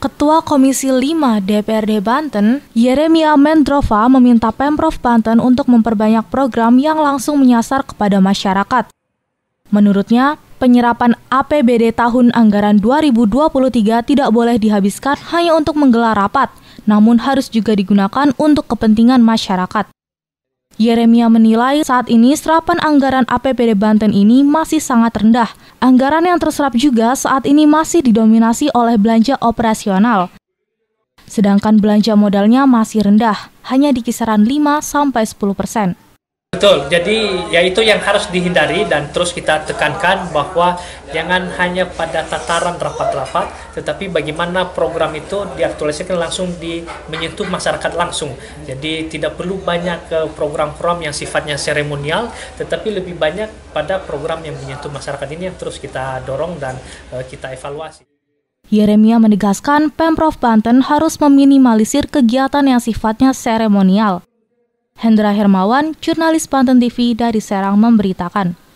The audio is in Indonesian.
Ketua Komisi 5 DPRD Banten, Yeremia Mendrova meminta Pemprov Banten untuk memperbanyak program yang langsung menyasar kepada masyarakat. Menurutnya, penyerapan APBD tahun anggaran 2023 tidak boleh dihabiskan hanya untuk menggelar rapat, namun harus juga digunakan untuk kepentingan masyarakat. Yeremia menilai saat ini serapan anggaran APBD Banten ini masih sangat rendah. Anggaran yang terserap juga saat ini masih didominasi oleh belanja operasional. Sedangkan belanja modalnya masih rendah, hanya di kisaran 5-10 persen. Betul, jadi ya itu yang harus dihindari dan terus kita tekankan bahwa jangan hanya pada tataran rapat-rapat, tetapi bagaimana program itu diaktualisasikan langsung di menyentuh masyarakat langsung. Jadi tidak perlu banyak ke eh, program-program yang sifatnya seremonial, tetapi lebih banyak pada program yang menyentuh masyarakat ini yang terus kita dorong dan uh, kita evaluasi. Yeremia menegaskan Pemprov Banten harus meminimalisir kegiatan yang sifatnya seremonial Hendra Hermawan, jurnalis Banten TV dari Serang memberitakan.